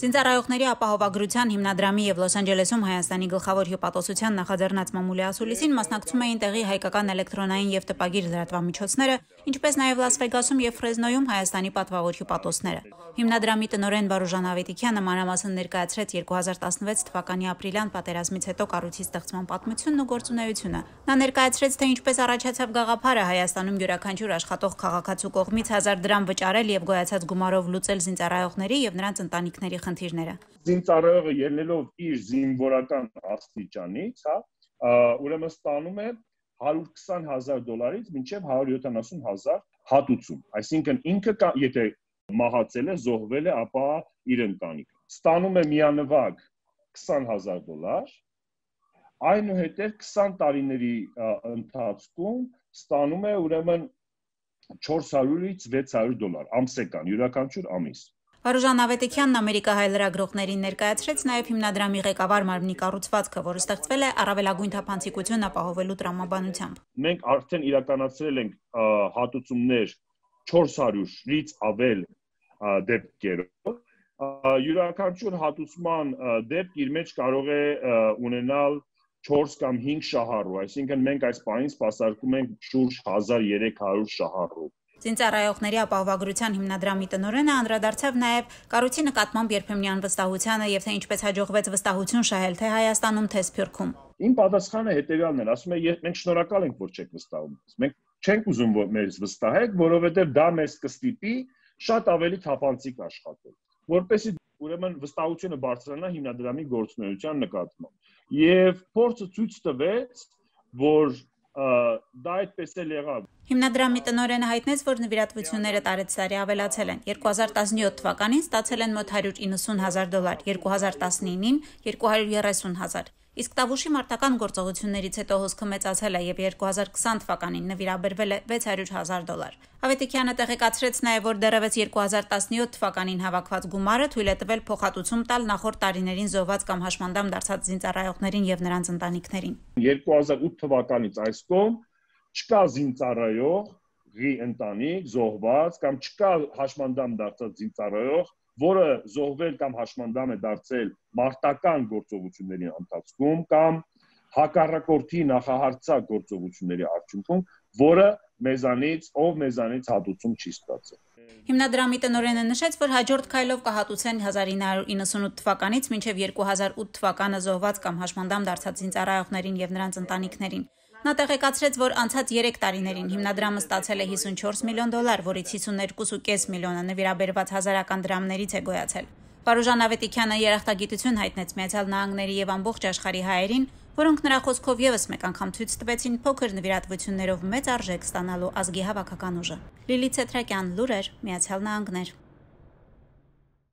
Ցինցարայողների ապահովագրության հիմնադրամի եւ Լոս Անջելեսում Հայաստանի գլխավոր հյուպատոսության նախաձեռնած մամուլի ասուլիսին մասնակցում էին տեղի հայկական էլեկտրոնային եւ տպագիր լրատվամիջոցները, ինչպես նաեւ Լաս Վեգասում եւ Ֆրեզնոյում Հայաստանի պատվավոր հյուպատոսները։ Հիմնադրամի տնօրեն Վարուժան Ավետիքյանը մանրամասն ներկայացրեց 2016 թվականի ապրիլյան պատերազմից հետո կառույցի ստեղծման պատմությունն ու գործունեությունը։ Նա ներկայացրեց, թե ինչպես առաջացավ գաղափարը Հայաստանում յուրաքանչյուր աշխատող քաղաքացու կողմից 1000 դրամ վճարել եւ գոյացած գումարով լուծել զինծառայողների եւ նրանց ընտանիքների ընտանիքների խնդիրները։ Զինծառայողը ելնելով իր զինվորական աստիճանից, հա, ուրեմն ստանում է 120000 դոլարից մինչև 170000 հատուցում։ Այսինքն ինքը եթե մահացել է, զոհվել է, ապա իր ընտանիքը ստանում է միանվագ 20000 դոլար, այնուհետև 20 տարիների ընթացքում ստանում է ուրեմն 400-ից 600 դոլար ամսական յուրաքանչյուր ամիս։ Վարուժան Ավետեքյանն Ամերիկա հայ լրագրողներին ներկայացրեց նաև հիմնադրամի ղեկավար մարմնի կառուցվածքը, որը ստեղծվել է առավելագույն թափանցիկություն ապահովելու տրամաբանությամբ։ Մենք արդեն իրականացրել ենք հատուցումներ 400-ից ավել դեպքերով յուրաքանչյուր հատուցման դեպք իր մեջ կարող է ունենալ 4 կամ 5 շահառու, այսինքն մենք այս պահին սպասարկում ենք շուրջ 1300 շահառու։ Ցինցարայողների ապահովագրության հիմնադրամի տնօրենը անդրադարձավ նաև կառույցի նկատմամբ երբեմնի անվստահությանը եւ թե ինչպես հաջողվեց վստահություն շահել թե Հայաստանում, թե Սփյուռքում։ Իմ պատասխանը հետեւյալն էր, ասում է՝ մենք շնորհակալ ենք, որ չեք վստահում։ Մենք չենք ուզում, որ մեզ վստահեք, որովհետեւ դա մեզ կստիպի շատ ավելի թափանցիկ աշխատել, որպեսզի ուրեմն վստահությունը բարձրանա հիմնադրամի գործունեության նկատմամբ։ Եվ փորձը ցույց տվեց, որ դա այդպես էլ եղավ։ Հիմնադրամի տնօրենը հայտնեց, որ նվիրատվությունները տարեցարի ավելացել են։ 2017 թվականին ստացել են մոտ 190 հազար դոլար, 2019-ին 230 հազար։ Իսկ Տավուշի մարտական գործողություններից հետո հոսքը մեծացել է եւ 2020 թվականին նվիրաբերվել է 600 հազար դոլար։ Ավետիքյանը տեղեկացրեց նաեւ, որ դեռևս 2017 թվականին հավաքված գումարը թույլ է տվել փոխհատուցում տալ նախորդ տարիներին զոհված կամ հաշմանդամ դարձած զինծառայողներին եւ նրանց ընտանիքներին։ 2008 թվականից այս կողմ չկա զինծառայող ղի ընտանիք զոհված կամ չկա հաշմանդամ դարձած զինծառայող որը զոհվել կամ հաշմանդամ է դարձել մարտական գործողությունների ընթացքում կամ հակառակորդի նախահարցակ գործողությունների արդյունքում, որը մեզանից ով մեզանից հատուցում չի ստացել։ Հիմնադրամի տնօրենը նշեց, որ հաջորդ քայլով կհատուցեն 1998 թվականից մինչև 2008 թվականը զոհված կամ հաշմանդամ դարձած զինծառայողներին եւ նրանց ընտանիքներին։ Նա տեղեկացրեց, որ անցած 3 տարիներին հիմնադրամը ստացել է 54 միլիոն դոլար, որից 52.5 միլիոնը նվիրաբերված հազարական դրամներից է գոյացել։ Վարուժան Ավետիքյանը երախտագիտություն հայտնեց Միացյալ Նահանգների եւ ամբողջ աշխարհի հայերին, որոնք նրա խոսքով եւս մեկ անգամ ցույց տվեցին փոքր նվիրատվություններով մեծ արժեք ստանալու ազգի հավաքական ուժը։ Լիլիթ Ցետրակյան, Լուրեր, Միացյալ Նահանգներ։